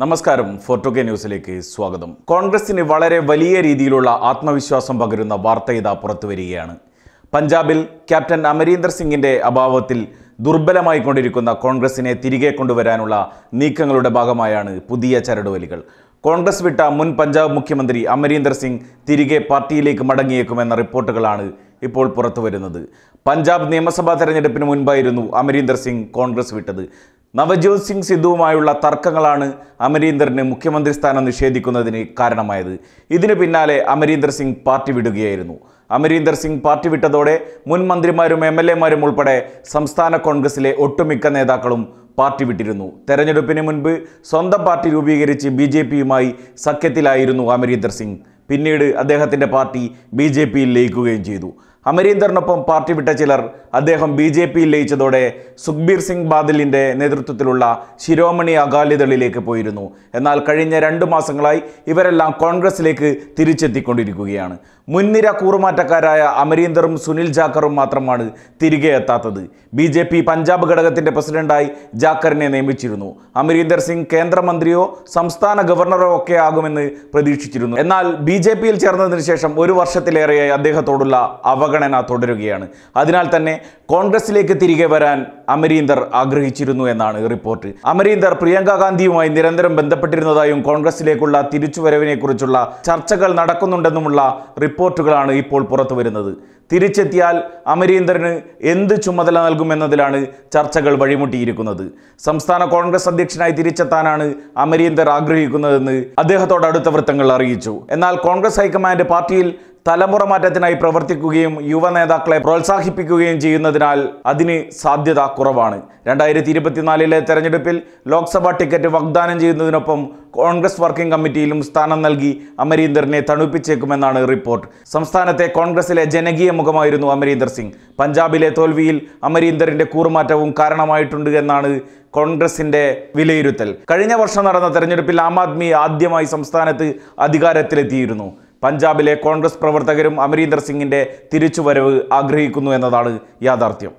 നമസ്കാരം ഫോർട്ടോ കെ ന്യൂസിലേക്ക് സ്വാഗതം കോൺഗ്രസിന് വളരെ വലിയ രീതിയിലുള്ള ആത്മവിശ്വാസം പകരുന്ന വാർത്ത ഇതാ പുറത്തുവരികയാണ് പഞ്ചാബിൽ ക്യാപ്റ്റൻ അമരീന്ദർ സിംഗിന്റെ അഭാവത്തിൽ ദുർബലമായി കൊണ്ടിരിക്കുന്ന കോൺഗ്രസിനെ തിരികെ കൊണ്ടുവരാനുള്ള നീക്കങ്ങളുടെ ഭാഗമായാണ് പുതിയ ചരടുവലികൾ കോൺഗ്രസ് വിട്ട മുൻ പഞ്ചാബ് മുഖ്യമന്ത്രി അമരീന്ദർ സിംഗ് തിരികെ പാർട്ടിയിലേക്ക് മടങ്ങിയേക്കുമെന്ന റിപ്പോർട്ടുകളാണ് ഇപ്പോൾ പുറത്തുവരുന്നത് പഞ്ചാബ് നിയമസഭാ തെരഞ്ഞെടുപ്പിന് മുൻപായിരുന്നു അമരീന്ദർ സിംഗ് കോൺഗ്രസ് വിട്ടത് നവജ്യോത് സിംഗ് സിദ്ധുവുമായുള്ള തർക്കങ്ങളാണ് അമരീന്ദറിന് മുഖ്യമന്ത്രി സ്ഥാനം നിഷേധിക്കുന്നതിന് കാരണമായത് ഇതിനു പിന്നാലെ അമരീന്ദർ സിംഗ് പാർട്ടി വിടുകയായിരുന്നു അമരീന്ദർ സിംഗ് പാർട്ടി വിട്ടതോടെ മുൻ മന്ത്രിമാരും എം എൽ എമാരും ഉൾപ്പെടെ സംസ്ഥാന കോൺഗ്രസിലെ ഒട്ടുമിക്ക നേതാക്കളും പാർട്ടി വിട്ടിരുന്നു തെരഞ്ഞെടുപ്പിന് മുൻപ് സ്വന്തം പാർട്ടി രൂപീകരിച്ച് ബി ജെ പിയുമായി സഖ്യത്തിലായിരുന്നു അമരീന്ദർ സിംഗ് പിന്നീട് അദ്ദേഹത്തിൻ്റെ പാർട്ടി ബി ജെ പിയിൽ ലയിക്കുകയും ചെയ്തു അമരീന്ദറിനൊപ്പം പാർട്ടി വിട്ട ചിലർ അദ്ദേഹം ബി ജെ പിയിൽ ലയിച്ചതോടെ സുഖ്ബീർ സിംഗ് ബാദലിൻ്റെ നേതൃത്വത്തിലുള്ള ശിരോമണി അകാലിദളിലേക്ക് പോയിരുന്നു എന്നാൽ കഴിഞ്ഞ രണ്ട് മാസങ്ങളായി ഇവരെല്ലാം കോൺഗ്രസിലേക്ക് തിരിച്ചെത്തിക്കൊണ്ടിരിക്കുകയാണ് മുൻനിര കൂറുമാറ്റക്കാരായ അമരീന്ദറും സുനിൽ ജാക്കറും മാത്രമാണ് തിരികെ എത്താത്തത് ബി ജെ പി പഞ്ചാബ് ഘടകത്തിൻ്റെ പ്രസിഡന്റായി ജാക്കറിനെ നിയമിച്ചിരുന്നു അമരീന്ദർ സിംഗ് കേന്ദ്രമന്ത്രിയോ സംസ്ഥാന ഗവർണറോ ഒക്കെ ആകുമെന്ന് പ്രതീക്ഷിച്ചിരുന്നു എന്നാൽ ബി ജെ പിയിൽ ചേർന്നതിന് ശേഷം ഒരു വർഷത്തിലേറെയായി അദ്ദേഹത്തോടുള്ള അവകാശം അവഗണന തുടരുകയാണ് അതിനാൽ തന്നെ കോൺഗ്രസിലേക്ക് തിരികെ വരാൻ അമരീന്ദർ ആഗ്രഹിച്ചിരുന്നു എന്നാണ് റിപ്പോർട്ട് അമരീന്ദർ പ്രിയങ്ക ഗാന്ധിയുമായി നിരന്തരം ബന്ധപ്പെട്ടിരുന്നതായും കോൺഗ്രസിലേക്കുള്ള തിരിച്ചുവരവിനെക്കുറിച്ചുള്ള ചർച്ചകൾ നടക്കുന്നുണ്ടെന്നുമുള്ള റിപ്പോർട്ടുകളാണ് ഇപ്പോൾ പുറത്തു വരുന്നത് തിരിച്ചെത്തിയാൽ അമരീന്ദറിന് എന്ത് ചുമതല നൽകുമെന്നതിലാണ് ചർച്ചകൾ വഴിമുട്ടിയിരിക്കുന്നത് സംസ്ഥാന കോൺഗ്രസ് അധ്യക്ഷനായി തിരിച്ചെത്താനാണ് അമരീന്ദർ ആഗ്രഹിക്കുന്നതെന്ന് അദ്ദേഹത്തോട് അടുത്ത വൃത്തങ്ങൾ അറിയിച്ചു എന്നാൽ കോൺഗ്രസ് ഹൈക്കമാൻഡ് പാർട്ടിയിൽ തലമുറ മാറ്റത്തിനായി പ്രവർത്തിക്കുകയും യുവ നേതാക്കളെ പ്രോത്സാഹിപ്പിക്കുകയും ചെയ്യുന്നതിനാൽ അതിന് സാധ്യത കുറവാണ് രണ്ടായിരത്തി ഇരുപത്തിനാലിലെ തെരഞ്ഞെടുപ്പിൽ ലോക്സഭാ ടിക്കറ്റ് വാഗ്ദാനം ചെയ്യുന്നതിനൊപ്പം കോൺഗ്രസ് വർക്കിംഗ് കമ്മിറ്റിയിലും സ്ഥാനം നൽകി അമരീന്ദറിനെ തണുപ്പിച്ചേക്കുമെന്നാണ് റിപ്പോർട്ട് സംസ്ഥാനത്തെ കോൺഗ്രസിലെ ജനകീയ മുഖമായിരുന്നു അമരീന്ദർ സിംഗ് പഞ്ചാബിലെ തോൽവിയിൽ അമരീന്ദറിന്റെ കൂറുമാറ്റവും കാരണമായിട്ടുണ്ട് എന്നാണ് കോൺഗ്രസിന്റെ വിലയിരുത്തൽ കഴിഞ്ഞ വർഷം നടന്ന തെരഞ്ഞെടുപ്പിൽ ആം ആദ്മി ആദ്യമായി സംസ്ഥാനത്ത് അധികാരത്തിലെത്തിയിരുന്നു പഞ്ചാബിലെ കോൺഗ്രസ് പ്രവർത്തകരും അമരീന്ദർ സിംഗിൻ്റെ തിരിച്ചുവരവ് ആഗ്രഹിക്കുന്നു എന്നതാണ് യാഥാർത്ഥ്യം